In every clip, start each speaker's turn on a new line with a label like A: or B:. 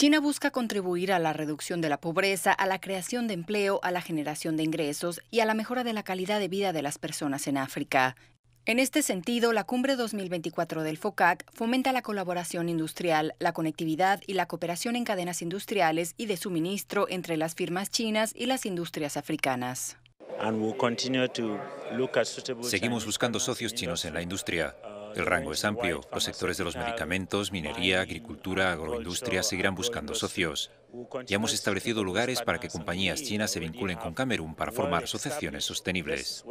A: China busca contribuir a la reducción de la pobreza, a la creación de empleo, a la generación de ingresos y a la mejora de la calidad de vida de las personas en África. En este sentido, la Cumbre 2024 del FOCAC fomenta la colaboración industrial, la conectividad y la cooperación en cadenas industriales y de suministro entre las firmas chinas y las industrias africanas.
B: Seguimos buscando socios chinos en la industria. Uh, el rango es amplio. Los sectores de los medicamentos, minería, agricultura, agroindustria seguirán buscando socios. Ya hemos establecido lugares para que compañías chinas se vinculen con Camerún para formar asociaciones sostenibles.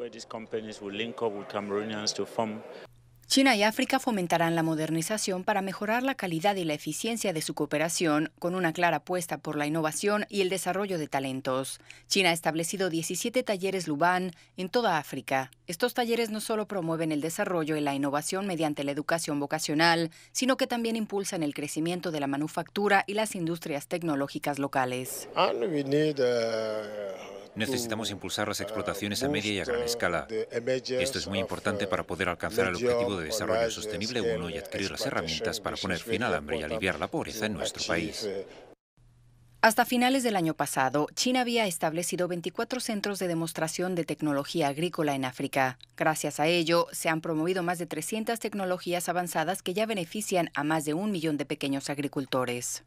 A: China y África fomentarán la modernización para mejorar la calidad y la eficiencia de su cooperación, con una clara apuesta por la innovación y el desarrollo de talentos. China ha establecido 17 talleres Luban en toda África. Estos talleres no solo promueven el desarrollo y la innovación mediante la educación vocacional, sino que también impulsan el crecimiento de la manufactura y las industrias tecnológicas locales.
C: Necesitamos
B: mm, impulsar las eh, explotaciones a media y a gran eh, escala.
A: Esto
B: es muy importante eh, para poder alcanzar el objetivo de desarrollo sostenible 1 y adquirir las herramientas para poner fin al hambre y aliviar la pobreza en nuestro país.
A: Hasta finales del año pasado, China había establecido 24 centros de demostración de tecnología agrícola en África. Gracias a ello, se han promovido más de 300 tecnologías avanzadas que ya benefician a más de un millón de pequeños agricultores.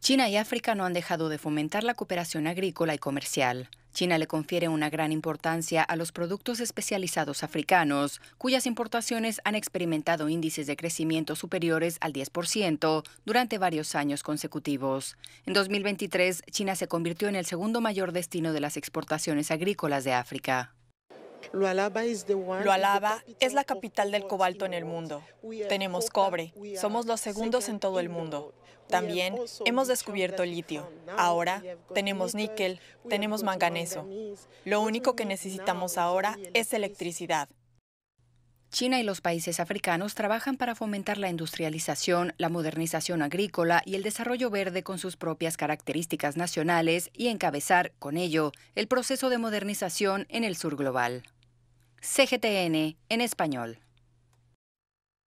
A: China y África no han dejado de fomentar la cooperación agrícola y comercial. China le confiere una gran importancia a los productos especializados africanos, cuyas importaciones han experimentado índices de crecimiento superiores al 10% durante varios años consecutivos. En 2023, China se convirtió en el segundo mayor destino de las exportaciones agrícolas de África. Lualaba
C: es la capital del cobalto en el mundo. Tenemos cobre, somos los segundos en todo el mundo. También hemos descubierto litio. Ahora tenemos níquel, tenemos manganeso.
A: Lo único que necesitamos ahora es electricidad. China y los países africanos trabajan para fomentar la industrialización, la modernización agrícola y el desarrollo verde con sus propias características nacionales y encabezar, con ello, el proceso de modernización en el sur global. CGTN en español.